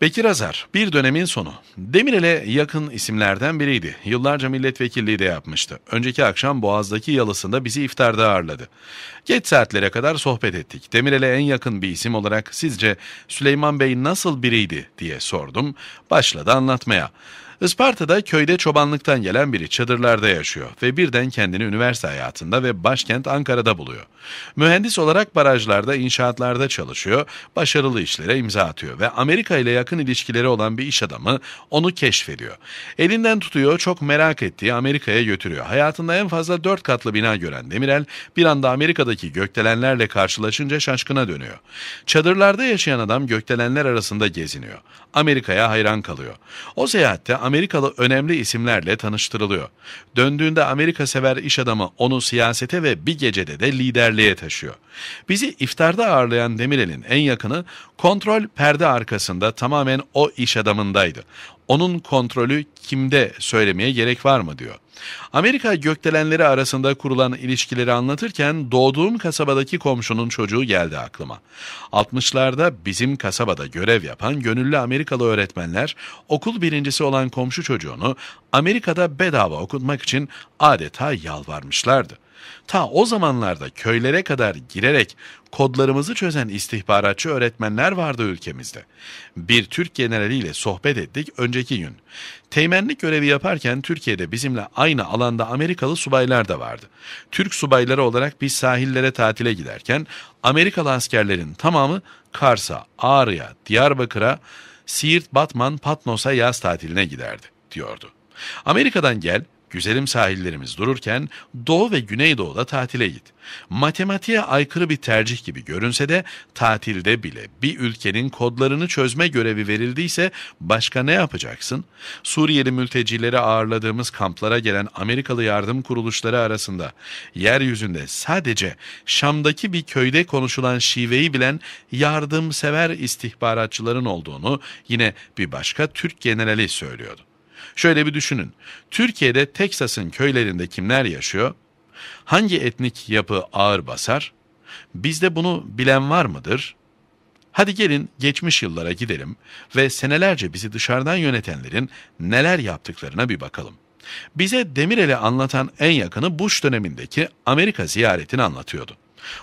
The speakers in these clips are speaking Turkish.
Bekir Azar, bir dönemin sonu. Demirel'e yakın isimlerden biriydi. Yıllarca milletvekilliği de yapmıştı. Önceki akşam Boğaz'daki yalısında bizi iftarda ağırladı. Geç saatlere kadar sohbet ettik. Demirel'e en yakın bir isim olarak sizce Süleyman Bey nasıl biriydi diye sordum. Başladı anlatmaya. Isparta'da köyde çobanlıktan gelen biri çadırlarda yaşıyor ve birden kendini üniversite hayatında ve başkent Ankara'da buluyor. Mühendis olarak barajlarda, inşaatlarda çalışıyor, başarılı işlere imza atıyor ve Amerika ile yakın ilişkileri olan bir iş adamı onu keşfediyor. Elinden tutuyor, çok merak ettiği Amerika'ya götürüyor. Hayatında en fazla dört katlı bina gören Demirel bir anda Amerika'daki gökdelenlerle karşılaşınca şaşkına dönüyor. Çadırlarda yaşayan adam gökdelenler arasında geziniyor. Amerika'ya hayran kalıyor. O seyahatte Amerikalı önemli isimlerle tanıştırılıyor. Döndüğünde Amerika sever iş adamı onu siyasete ve bir gecede de liderliğe taşıyor. Bizi iftarda ağırlayan Demirel'in en yakını kontrol perde arkasında tamamen o iş adamındaydı. Onun kontrolü kimde söylemeye gerek var mı diyor. Amerika gökdelenleri arasında kurulan ilişkileri anlatırken doğduğum kasabadaki komşunun çocuğu geldi aklıma. 60'larda bizim kasabada görev yapan gönüllü Amerikalı öğretmenler okul birincisi olan komşu çocuğunu Amerika'da bedava okutmak için adeta yalvarmışlardı. Ta o zamanlarda köylere kadar girerek kodlarımızı çözen istihbaratçı öğretmenler vardı ülkemizde. Bir Türk generaliyle sohbet ettik önceki gün. Teğmenlik görevi yaparken Türkiye'de bizimle aynı alanda Amerikalı subaylar da vardı. Türk subayları olarak biz sahillere tatile giderken Amerikalı askerlerin tamamı Kars'a, Ağrı'ya, Diyarbakır'a, Siirt, Batman, Patnos'a yaz tatiline giderdi diyordu. Amerika'dan gel, güzelim sahillerimiz dururken Doğu ve Güneydoğu'da tatile git. Matematiğe aykırı bir tercih gibi görünse de tatilde bile bir ülkenin kodlarını çözme görevi verildiyse başka ne yapacaksın? Suriyeli mültecileri ağırladığımız kamplara gelen Amerikalı yardım kuruluşları arasında yeryüzünde sadece Şam'daki bir köyde konuşulan şiveyi bilen yardımsever istihbaratçıların olduğunu yine bir başka Türk generali söylüyordu. Şöyle bir düşünün. Türkiye'de Teksas'ın köylerinde kimler yaşıyor? Hangi etnik yapı ağır basar? Bizde bunu bilen var mıdır? Hadi gelin geçmiş yıllara gidelim ve senelerce bizi dışarıdan yönetenlerin neler yaptıklarına bir bakalım. Bize Demirel'i anlatan en yakını Bush dönemindeki Amerika ziyaretini anlatıyordu.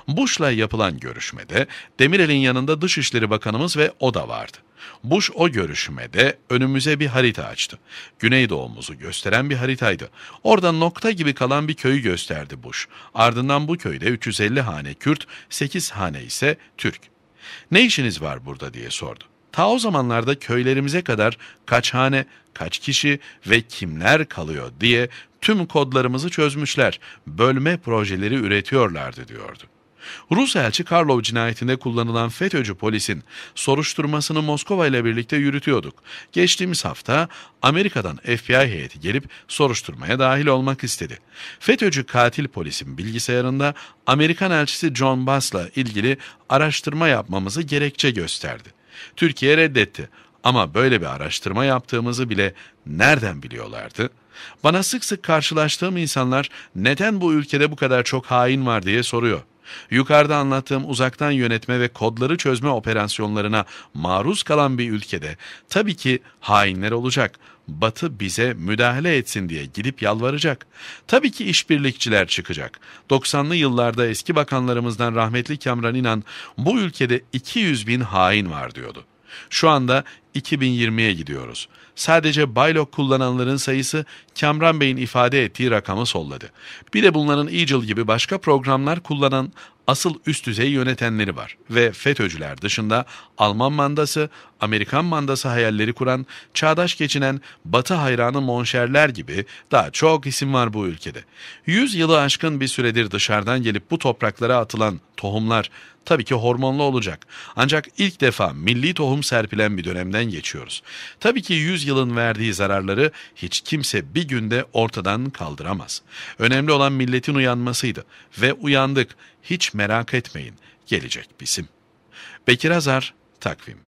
Bush'la yapılan görüşmede Demirel'in yanında Dışişleri Bakanımız ve o da vardı. Bush o görüşmede önümüze bir harita açtı. Güneydoğumuzu gösteren bir haritaydı. Orada nokta gibi kalan bir köyü gösterdi Bush. Ardından bu köyde 350 hane Kürt, 8 hane ise Türk. Ne işiniz var burada diye sordu. Ta o zamanlarda köylerimize kadar kaç hane, kaç kişi ve kimler kalıyor diye tüm kodlarımızı çözmüşler, bölme projeleri üretiyorlardı diyordu. Rus elçi Karlov cinayetinde kullanılan FETÖ'cü polisin soruşturmasını Moskova ile birlikte yürütüyorduk. Geçtiğimiz hafta Amerika'dan FBI heyeti gelip soruşturmaya dahil olmak istedi. FETÖ'cü katil polisin bilgisayarında Amerikan elçisi John Bass'la ilgili araştırma yapmamızı gerekçe gösterdi. Türkiye reddetti ama böyle bir araştırma yaptığımızı bile nereden biliyorlardı? Bana sık sık karşılaştığım insanlar neden bu ülkede bu kadar çok hain var diye soruyor. Yukarıda anlattığım uzaktan yönetme ve kodları çözme operasyonlarına maruz kalan bir ülkede tabii ki hainler olacak. Batı bize müdahale etsin diye gidip yalvaracak. Tabii ki işbirlikçiler çıkacak. 90'lı yıllarda eski bakanlarımızdan rahmetli Kamran İnan bu ülkede 200 bin hain var diyordu. Şu anda 2020'ye gidiyoruz. Sadece Baylok kullananların sayısı Kamran Bey'in ifade ettiği rakamı solladı. Bir de bunların Eagle gibi başka programlar kullanan asıl üst düzey yönetenleri var ve FETÖ'cüler dışında Alman mandası, Amerikan mandası hayalleri kuran, çağdaş geçinen Batı hayranı monşerler gibi daha çok isim var bu ülkede. Yüz yılı aşkın bir süredir dışarıdan gelip bu topraklara atılan tohumlar tabii ki hormonlu olacak. Ancak ilk defa milli tohum serpilen bir dönemden geçiyoruz. Tabii ki yüz yılın verdiği zararları hiç kimse bir günde ortadan kaldıramaz. Önemli olan milletin uyanmasıydı ve uyandık. Hiç merak etmeyin, gelecek bizim. Bekir Azar, Takvim